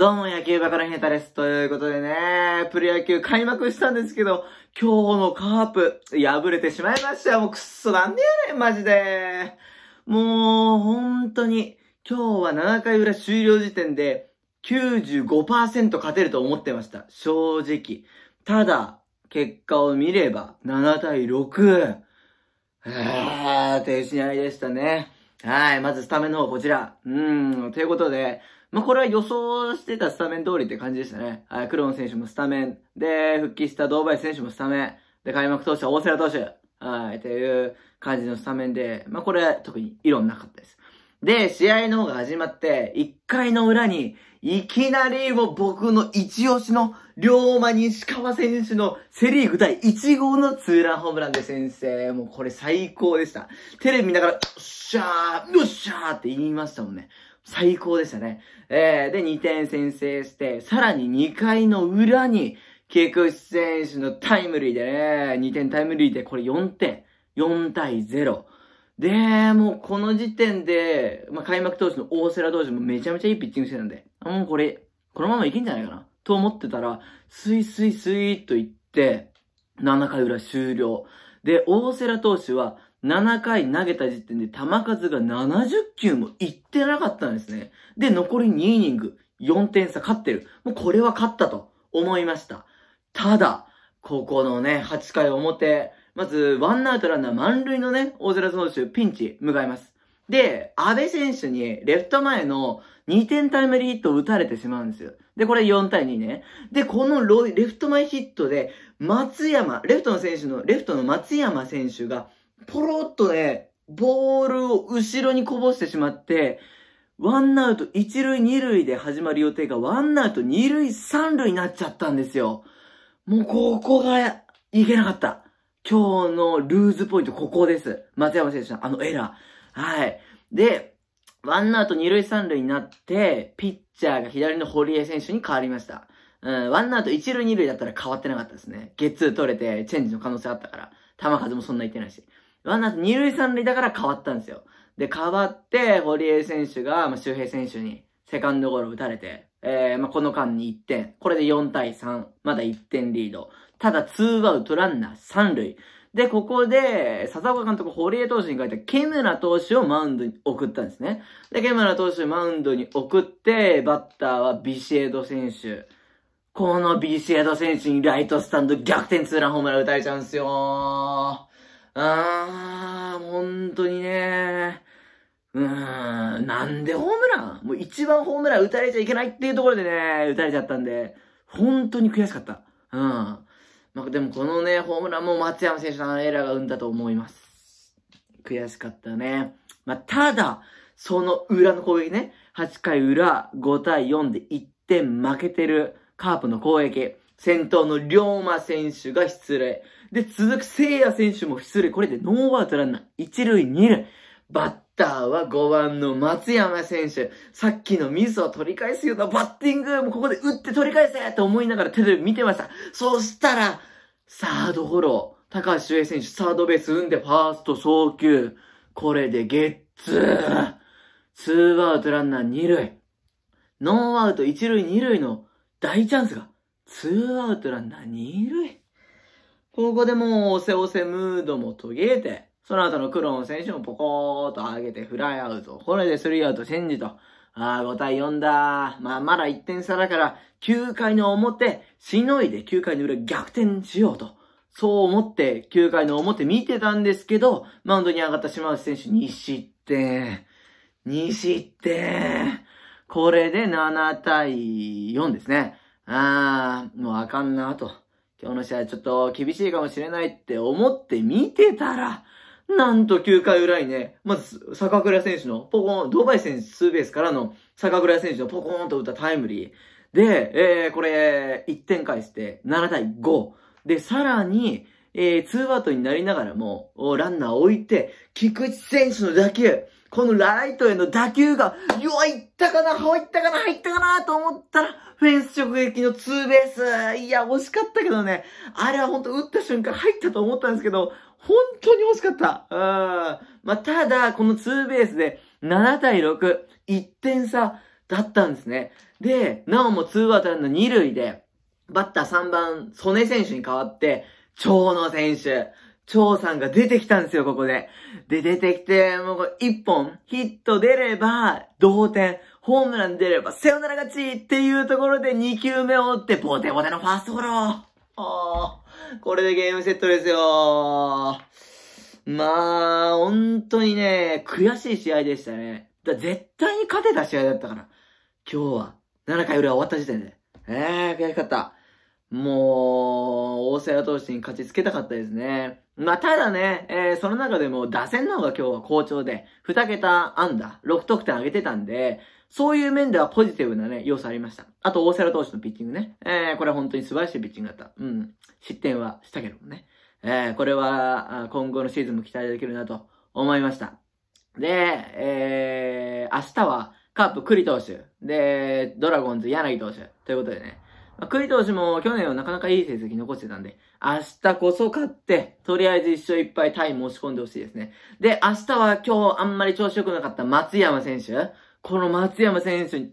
どうも野球バカのヒネタです。ということでね、プロ野球開幕したんですけど、今日のカープ、破れてしまいましたもうくっそなんでやねん、マジで。もう、本当に、今日は7回裏終了時点で95%勝てると思ってました。正直。ただ、結果を見れば、7対6。えー、手合いでしたね。はい、まずスタメンの方こちら。うん、ということで、まあ、これは予想してたスタメン通りって感じでしたね。はい、クロン選手もスタメン。で、復帰したドーバイ選手もスタメン。で、開幕投手は大瀬良投手。はい、っていう感じのスタメンで、まあ、これ特に色なかったです。で、試合の方が始まって、1回の裏に、いきなりもう僕の一押しの、龍馬西川選手のセリーグ第1号のツーランホームランで先生、もうこれ最高でした。テレビ見ながら、よっしゃーよっしゃーって言いましたもんね。最高でしたね。えー、で、2点先制して、さらに2回の裏に、クシ選手のタイムリーでね、2点タイムリーで、これ4点。4対0。で、もうこの時点で、まあ、開幕当時の大瀬良投手もめちゃめちゃいいピッチングしてたんで、もうこれ、このままいけんじゃないかな。と思ってたら、スイスイスイといって、7回裏終了。で、大瀬良投手は7回投げた時点で球数が70球もいってなかったんですね。で、残り2イニング、4点差勝ってる。もうこれは勝ったと思いました。ただ、ここのね、8回表、まず、ワンアウトランナー満塁のね、大空投手、ピンチ、迎えます。で、安倍選手に、レフト前の2点タイムリーヒットを打たれてしまうんですよ。で、これ4対2ね。で、このロレフト前ヒットで、松山、レフトの選手の、レフトの松山選手が、ポロッとね、ボールを後ろにこぼしてしまって、ワンアウト一塁二塁で始まる予定がワンアウト二塁三塁になっちゃったんですよ。もうここがいけなかった。今日のルーズポイントここです。松山選手のあのエラー。はい。で、ワンアウト二塁三塁になって、ピッチャーが左の堀江選手に変わりました。うん、ワンアウト一塁二塁だったら変わってなかったですね。ゲッツー取れて、チェンジの可能性あったから。球数もそんな言ってないし。ワンアウト二塁三塁だから変わったんですよ。で、変わって、堀江選手が、まあ、周平選手に、セカンドゴロ打たれて、えー、まあ、この間に1点。これで4対3。まだ1点リード。ただ、2アウトランナー3塁。で、ここで、笹岡監督、堀江投手に書いて、ケムラ投手をマウンドに送ったんですね。で、ケムラ投手マウンドに送って、バッターはビシエド選手。このビシエド選手にライトスタンド逆転ツーランホームラン打たれちゃうんですよあー、本当にね。うーん、なんでホームランもう一番ホームラン打たれちゃいけないっていうところでね、打たれちゃったんで、本当に悔しかった。うん。まあ、でもこのね、ホームランも松山選手のエラーが生んだと思います。悔しかったね。まあ、ただ、その裏の攻撃ね、8回裏5対4で1点負けてるカープの攻撃。先頭の龍馬選手が失礼。で、続く聖夜選手も失礼。これでノーアウトランナー、1塁2塁。バッターは5番の松山選手。さっきのミスを取り返すようなバッティング、もここで打って取り返せと思いながらテレビ見てました。そしたら、サードフォロ。ー。高橋周平選手、サードベース踏んで、ファースト送球。これでゲッツー。ツーアウトランナー2塁。ノーアウト1塁2塁の大チャンスがツーアウトランナーるい。ここでもう、おせおせムードも途切れて、その後のクローン選手もポコーと上げてフライアウト。これでスリーアウトチェンジと。ああ、5対4だ。まあ、まだ1点差だから、9回の表、しのいで9回の裏逆転しようと。そう思って、9回の表見てたんですけど、マウンドに上がった島内選手2失点。2失点。これで7対4ですね。ああ、もうあかんなと。今日の試合ちょっと厳しいかもしれないって思って見てたら、なんと9回裏にね、まず坂倉選手のポコン、ドバイ選手ツーベースからの坂倉選手のポコーンと打ったタイムリー。で、えー、これ、1点返して、7対5。で、さらに、えー、ツーアウトになりながらも、ランナーを置いて、菊池選手の打球、このライトへの打球が、よわ、いったかな入ったかな入ったかなと思ったら、フェンス直撃のツーベース。いや、惜しかったけどね。あれは本当打った瞬間入ったと思ったんですけど、本当に惜しかった。うん。まあ、ただ、このツーベースで、7対6、1点差だったんですね。で、なおもツーアウトランナー2塁で、バッター3番、曽根選手に代わって、蝶野選手。蝶さんが出てきたんですよ、ここで。で、出てきて、もう一本、ヒット出れば、同点、ホームラン出れば、セオナラ勝ちっていうところで2球目を打って、ボテボテのファーストゴロ。あこれでゲームセットですよ。まあ、本当にね、悔しい試合でしたね。だ絶対に勝てた試合だったから。今日は、7回裏終わった時点で。ええー、悔しかった。もう、大瀬良投手に勝ちつけたかったですね。まあ、ただね、えー、その中でも打線の方が今日は好調で、2桁安打、6得点上げてたんで、そういう面ではポジティブなね、要素ありました。あと、大瀬良投手のピッチングね。えー、これは本当に素晴らしいピッチングだった。うん。失点はしたけどもね。えー、これは、今後のシーズンも期待できるなと思いました。で、えー、明日は、カープ栗投手、で、ドラゴンズ柳投手、ということでね。まあ、クイ投手も去年はなかなかいい成績残してたんで、明日こそ勝って、とりあえず一生いっぱいタイ申し込んでほしいですね。で、明日は今日あんまり調子良くなかった松山選手。この松山選手に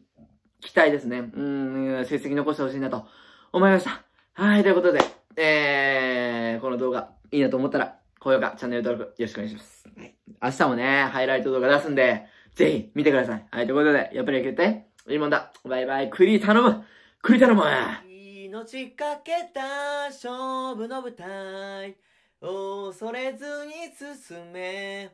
期待ですね。うん、成績残してほしいなと思いました。はい、ということで、えー、この動画いいなと思ったら、高評価、チャンネル登録よろしくお願いします。はい、明日もね、ハイライト動画出すんで、ぜひ見てください。はい、ということで、やっぱり野けて、いいもんだ。バイバイ、クリー頼む栗太郎も命かけた勝負の舞台恐れずに進め